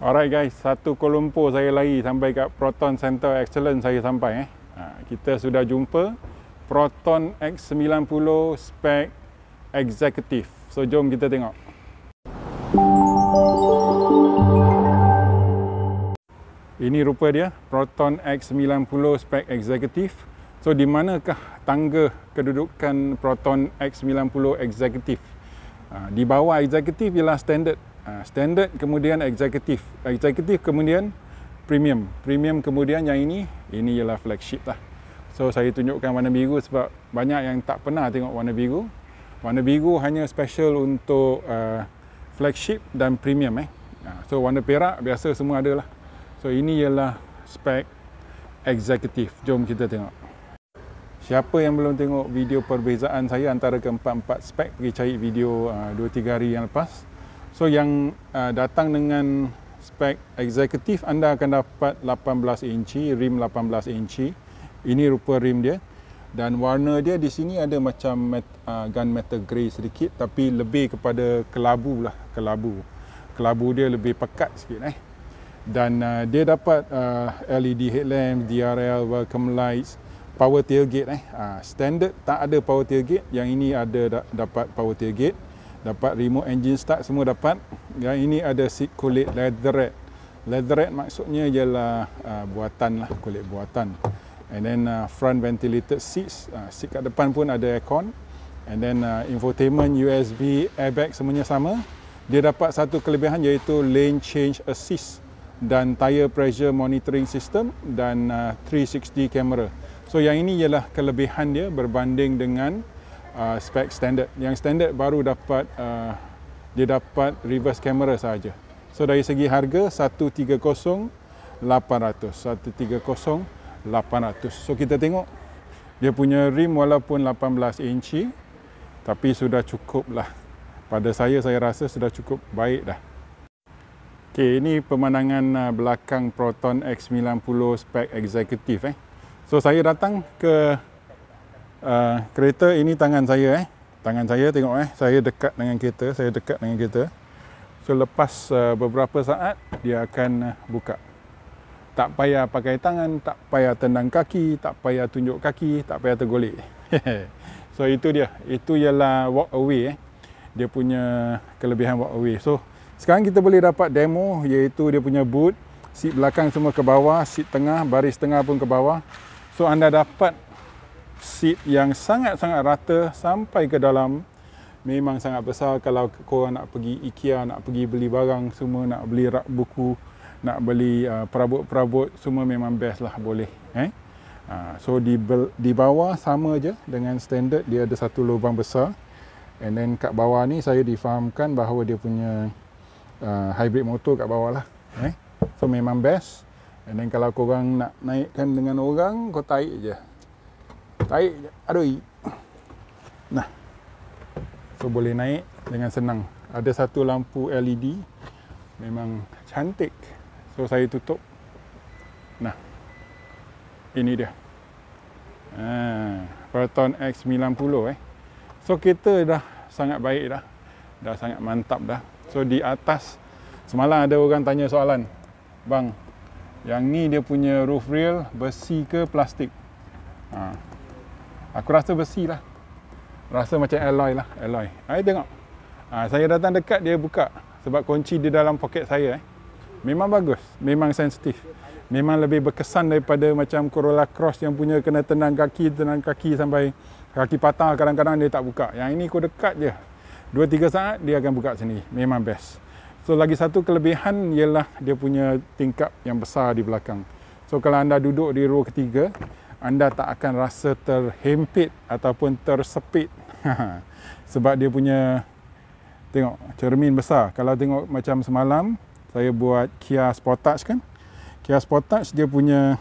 Alright guys, satu Kuala saya lari sampai kat Proton Center Excellence saya sampai eh. Ha, kita sudah jumpa Proton X90 spec executive. So jom kita tengok. Ini rupa dia Proton X90 spec executive. So di manakah tangga kedudukan Proton X90 executive? Ha, di bawah executive ialah standard Ah, standard kemudian eksekutif eksekutif kemudian premium premium kemudian yang ini ini ialah flagship lah so saya tunjukkan warna biru sebab banyak yang tak pernah tengok warna biru warna biru hanya special untuk uh, flagship dan premium eh ah, so warna perak biasa semua ada lah so ini ialah spek eksekutif jom kita tengok Siapa yang belum tengok video perbezaan saya antara keempat-empat spek, pergi cari video uh, 2-3 hari yang lepas. So yang uh, datang dengan spek eksekutif anda akan dapat 18 inci, rim 18 inci. Ini rupa rim dia. Dan warna dia di sini ada macam met, uh, gun metal grey sedikit tapi lebih kepada kelabu lah, kelabu. Kelabu dia lebih pekat sikit eh. Dan uh, dia dapat uh, LED headlamp, DRL, welcome lights, power tailgate eh. Uh, standard tak ada power tailgate, yang ini ada da- dapat power tailgate dapat remote engine start semua dapat yang ini ada seat kulit leatherette leatherette maksudnya ialah uh, buatan lah kulit buatan and then uh, front ventilated seats uh, seat kat depan pun ada aircon and then uh, infotainment USB airbag semuanya sama dia dapat satu kelebihan iaitu lane change assist dan tire pressure monitoring system dan uh, 360 camera so yang ini ialah kelebihan dia berbanding dengan uh, spek standard. Yang standard baru dapat uh, dia dapat reverse camera saja. So dari segi harga 130 800. So kita tengok dia punya rim walaupun 18 inci tapi sudah cukup lah. Pada saya saya rasa sudah cukup baik dah. Okey, ini pemandangan uh, belakang Proton X90 spek executive eh. So saya datang ke uh, kereta ini tangan saya eh tangan saya tengok eh saya dekat dengan kereta saya dekat dengan kereta selepas so, uh, ah, beberapa saat dia akan uh, buka tak payah pakai tangan tak payah tendang kaki tak payah tunjuk kaki tak payah tergolek so itu dia itu ialah walk away eh dia punya kelebihan walk away so sekarang kita boleh dapat demo iaitu dia punya boot seat belakang semua ke bawah seat tengah baris tengah pun ke bawah so anda dapat seat yang sangat-sangat rata sampai ke dalam memang sangat besar kalau korang nak pergi IKEA nak pergi beli barang semua nak beli rak buku nak beli uh, perabot-perabot semua memang best lah boleh eh uh, so di di bawah sama je dengan standard dia ada satu lubang besar and then kat bawah ni saya difahamkan bahawa dia punya uh, hybrid motor kat bawah lah eh so memang best and then kalau korang nak naikkan dengan orang kau taik je Tarik Aduh Nah So boleh naik Dengan senang Ada satu lampu LED Memang cantik So saya tutup Nah Ini dia ha, Proton X90 eh So kita dah Sangat baik dah Dah sangat mantap dah So di atas Semalam ada orang tanya soalan Bang Yang ni dia punya roof rail Besi ke plastik Haa ah. Aku rasa besi lah. Rasa macam alloy lah. Alloy. Saya tengok. Ha, saya datang dekat dia buka. Sebab kunci di dalam poket saya. Eh. Memang bagus. Memang sensitif. Memang lebih berkesan daripada macam Corolla Cross yang punya kena tenang kaki, tenang kaki sampai kaki patah kadang-kadang dia tak buka. Yang ini aku dekat je. Dua tiga saat dia akan buka sini. Memang best. So lagi satu kelebihan ialah dia punya tingkap yang besar di belakang. So kalau anda duduk di row ketiga, anda tak akan rasa terhempit ataupun tersepit sebab dia punya tengok cermin besar kalau tengok macam semalam saya buat Kia Sport kan Kia Sport dia punya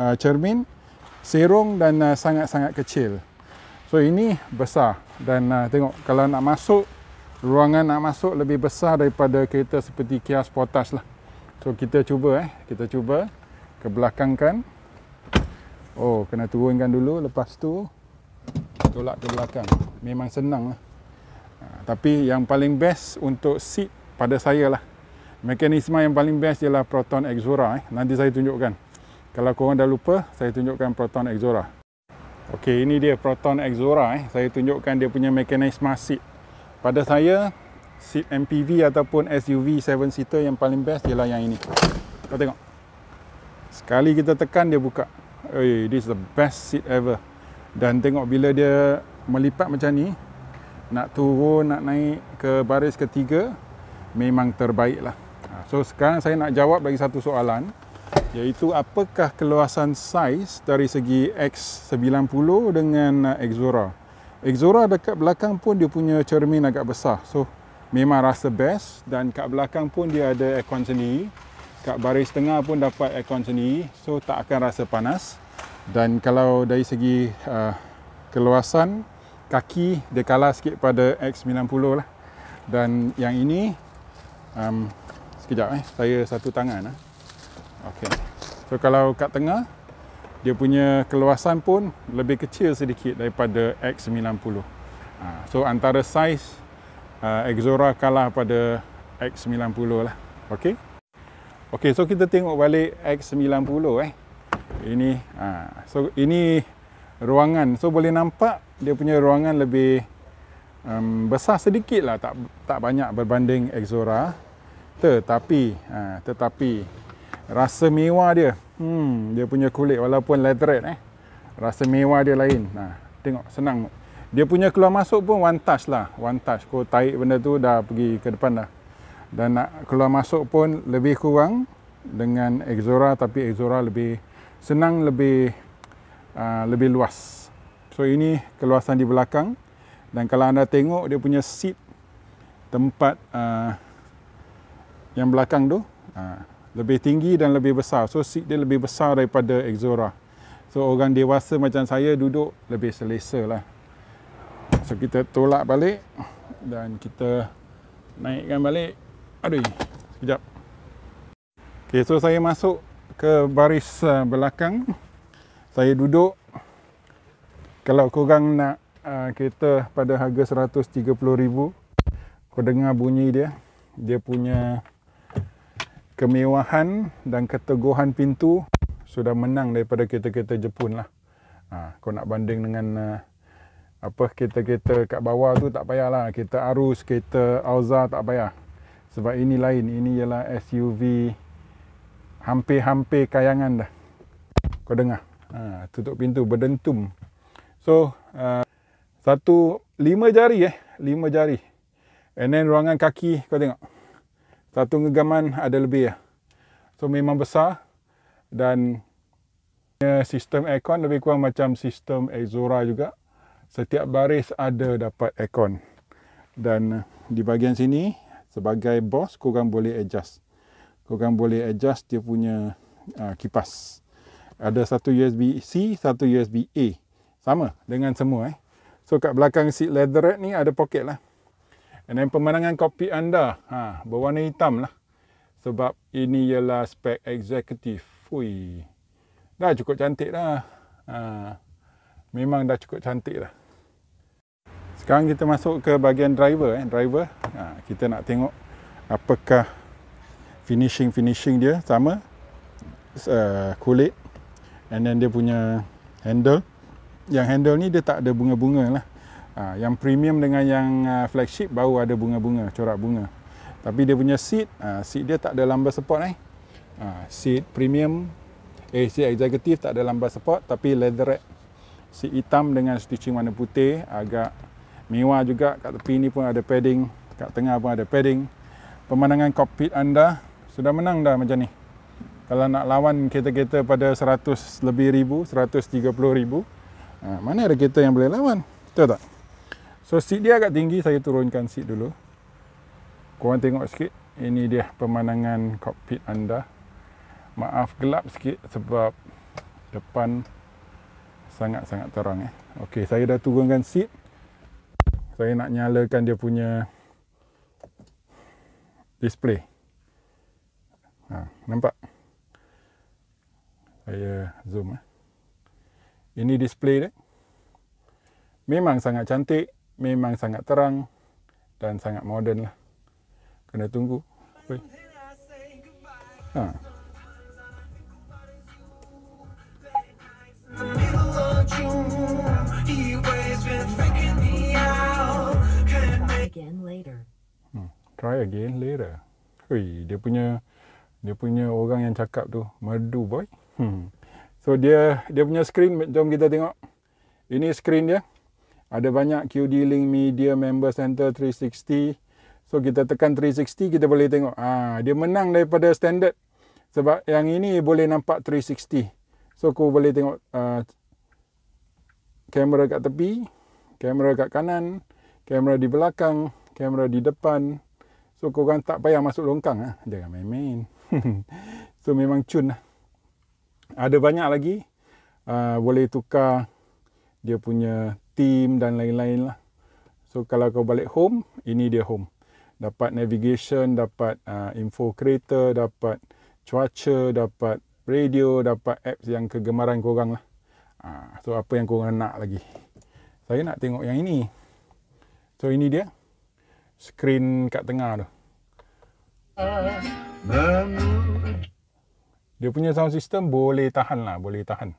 uh, cermin serong dan uh, sangat-sangat uh, kecil so ini besar dan uh, tengok kalau nak masuk ruangan nak masuk lebih besar daripada kereta seperti Kia Sport lah so kita cuba eh kita cuba ke belakang kan Oh, kena turunkan dulu. Lepas tu, tolak ke belakang. Memang senang lah. Ha, tapi yang paling best untuk seat pada saya lah. Mekanisme yang paling best ialah Proton Exora. Eh. Nanti saya tunjukkan. Kalau korang dah lupa, saya tunjukkan Proton Exora. Okey, ini dia Proton Exora. Eh. Saya tunjukkan dia punya mekanisme seat. Pada saya, seat MPV ataupun SUV 7-seater yang paling best ialah yang ini. Kau tengok. Sekali kita tekan, dia buka. Buka. Oi, this is the best seat ever. Dan tengok bila dia melipat macam ni, nak turun, nak naik ke baris ketiga, memang terbaik lah. Ha, so sekarang saya nak jawab lagi satu soalan, iaitu apakah keluasan saiz dari segi X90 dengan Exora? Exora dekat belakang pun dia punya cermin agak besar. So memang rasa best dan kat belakang pun dia ada aircon sendiri. Kat baris tengah pun dapat aircon sendiri. So tak akan rasa panas. Dan kalau dari segi uh, keluasan, kaki dia kalah sikit pada X90 lah. Dan yang ini, um, sekejap eh, saya satu tangan. Eh. Okay. So kalau kat tengah, dia punya keluasan pun lebih kecil sedikit daripada X90. Uh, ah, so antara saiz, uh, Exora kalah pada X90 lah. Okay. Okay, so kita tengok balik X90 eh ini ha. so ini ruangan so boleh nampak dia punya ruangan lebih um, besar sedikit lah tak tak banyak berbanding Exora tetapi ha, tetapi rasa mewah dia hmm, dia punya kulit walaupun leatherette eh rasa mewah dia lain ha, tengok senang dia punya keluar masuk pun one touch lah one touch kau tarik benda tu dah pergi ke depan dah dan nak keluar masuk pun lebih kurang dengan Exora tapi Exora lebih senang lebih uh, lebih luas. So ini keluasan di belakang dan kalau anda tengok dia punya seat tempat uh, yang belakang tu uh, lebih tinggi dan lebih besar. So seat dia lebih besar daripada Exora. So orang dewasa macam saya duduk lebih selesa lah. So kita tolak balik dan kita naikkan balik. Aduh, sekejap. Okay, so saya masuk ke baris uh, belakang saya duduk kalau korang nak uh, kereta pada harga RM130,000 kau dengar bunyi dia dia punya kemewahan dan keteguhan pintu sudah menang daripada kereta-kereta Jepun lah uh, kau nak banding dengan uh, apa kereta-kereta kat bawah tu tak payahlah kereta Arus, kereta Alza tak payah sebab ini lain, ini ialah SUV hampir-hampir kayangan dah. Kau dengar. Ha, tutup pintu berdentum. So, uh, satu lima jari eh. Lima jari. And then ruangan kaki kau tengok. Satu ngegaman ada lebih lah. So, memang besar. Dan sistem aircon lebih kurang macam sistem Exora juga. Setiap baris ada dapat aircon. Dan di bahagian sini, sebagai bos, korang boleh adjust korang boleh adjust dia punya uh, kipas. Ada satu USB C, satu USB A. Sama dengan semua eh. So kat belakang seat leatherette ni ada poket lah. And then pemandangan kopi anda ha, berwarna hitam lah. Sebab ini ialah spek eksekutif. Fui. Dah cukup cantik dah. Ha, memang dah cukup cantik dah. Sekarang kita masuk ke bahagian driver. Eh. Driver, ha, kita nak tengok apakah finishing-finishing dia sama uh, kulit and then dia punya handle yang handle ni dia tak ada bunga-bunga lah uh, yang premium dengan yang uh, flagship baru ada bunga-bunga corak bunga tapi dia punya seat uh, seat dia tak ada lumbar support eh uh, seat premium eh seat executive tak ada lumbar support tapi leather rack seat hitam dengan stitching warna putih agak mewah juga kat tepi ni pun ada padding kat tengah pun ada padding pemandangan cockpit anda sudah menang dah macam ni. Kalau nak lawan kereta-kereta pada 100 lebih ribu, 130 ribu, ha, mana ada kereta yang boleh lawan? Betul tak? So seat dia agak tinggi, saya turunkan seat dulu. Korang tengok sikit, ini dia pemandangan kokpit anda. Maaf gelap sikit sebab depan sangat-sangat terang. Eh. Okey, saya dah turunkan seat. Saya nak nyalakan dia punya display. Ha, nampak? Saya zoom. Eh. Ini display dia. Memang sangat cantik. Memang sangat terang. Dan sangat moden lah. Kena tunggu. Ha. Hmm, try again later. Hui, dia punya dia punya orang yang cakap tu merdu boy hmm. so dia dia punya screen jom kita tengok ini screen dia ada banyak QD link media member center 360 so kita tekan 360 kita boleh tengok ah dia menang daripada standard sebab yang ini boleh nampak 360 so aku boleh tengok uh, kamera kat tepi kamera kat kanan kamera di belakang kamera di depan so kau orang tak payah masuk longkang ah jangan main-main so memang cun lah. Ada banyak lagi. Uh, boleh tukar dia punya team dan lain-lain lah. So kalau kau balik home, ini dia home. Dapat navigation, dapat uh, info kereta, dapat cuaca, dapat radio, dapat apps yang kegemaran kau korang lah. Uh, so apa yang korang nak lagi. Saya nak tengok yang ini. So ini dia. Screen kat tengah tu. Dia punya sound system boleh tahan lah, boleh tahan.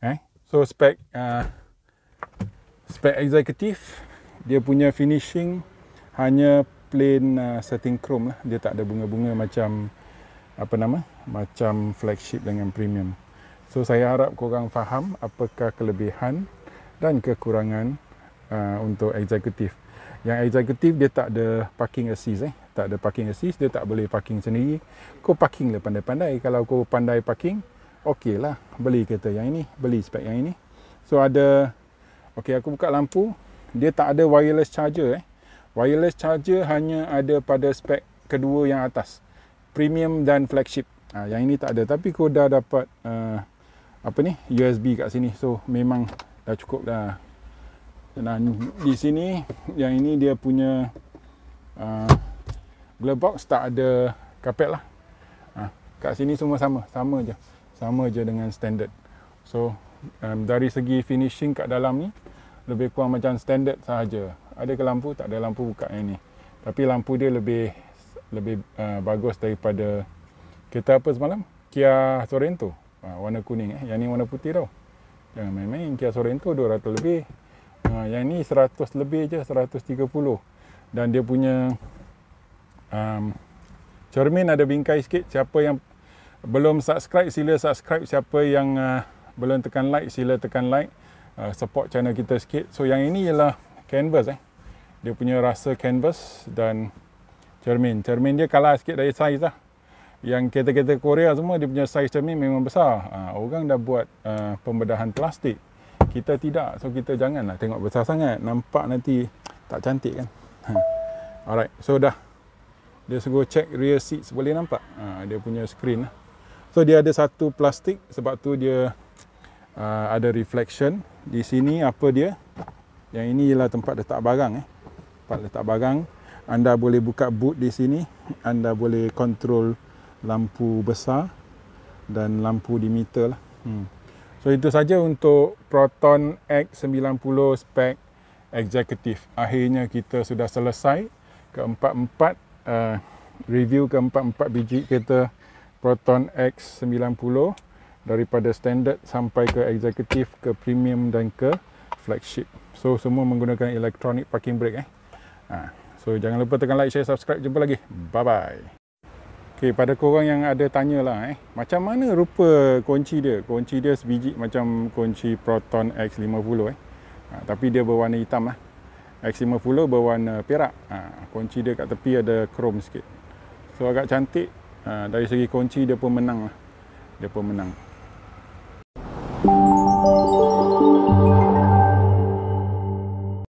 Eh? So spek uh, spek executive, dia punya finishing hanya plain uh, setting chrome lah. Dia tak ada bunga-bunga macam apa nama? Macam flagship dengan premium. So saya harap kau korang faham apakah kelebihan dan kekurangan uh, untuk executive. Yang executive dia tak ada parking assist eh tak ada parking assist, dia tak boleh parking sendiri. Kau parking lah pandai-pandai. Kalau kau pandai parking, okey lah. Beli kereta yang ini. Beli spek yang ini. So ada, okey aku buka lampu. Dia tak ada wireless charger eh. Wireless charger hanya ada pada spek kedua yang atas. Premium dan flagship. Ha, yang ini tak ada. Tapi kau dah dapat uh, apa ni USB kat sini. So memang dah cukup dah. Dan di sini, yang ini dia punya uh, glove box tak ada carpet lah ha, kat sini semua sama sama je sama je dengan standard so um, dari segi finishing kat dalam ni lebih kurang macam standard sahaja ada ke lampu tak ada lampu buka yang ni tapi lampu dia lebih lebih uh, bagus daripada kita apa semalam Kia Sorento ha, warna kuning eh. yang ni warna putih tau jangan main-main Kia Sorento 200 lebih ha, yang ni 100 lebih je 130 dan dia punya um, cermin ada bingkai sikit siapa yang belum subscribe sila subscribe siapa yang uh, belum tekan like sila tekan like uh, support channel kita sikit so yang ini ialah canvas eh dia punya rasa canvas dan cermin cermin dia kalah sikit dari saiz lah yang kereta-kereta Korea semua dia punya saiz cermin memang besar uh, orang dah buat uh, pembedahan plastik kita tidak so kita janganlah tengok besar sangat nampak nanti tak cantik kan huh. Ha. alright so dah dia suruh check rear seats boleh nampak ha, dia punya screen lah. so dia ada satu plastik sebab tu dia ha, ada reflection di sini apa dia yang ini ialah tempat letak barang eh. tempat letak barang anda boleh buka boot di sini anda boleh control lampu besar dan lampu di meter lah. hmm. so itu saja untuk Proton X90 Spec executive akhirnya kita sudah selesai keempat-empat uh, review ke empat empat biji kereta Proton X90 daripada standard sampai ke executive ke premium dan ke flagship. So semua menggunakan elektronik parking brake eh. Uh, so jangan lupa tekan like, share, subscribe. Jumpa lagi. Bye bye. Okay, pada korang yang ada tanya lah eh, macam mana rupa kunci dia? Kunci dia sebiji macam kunci Proton X50 eh. Ha, tapi dia berwarna hitam lah. Eh. Eksima Fuller berwarna perak. Ha, kunci dia kat tepi ada chrome sikit. So agak cantik. Ha, dari segi kunci dia pun menang lah. Dia pun menang. Thank you.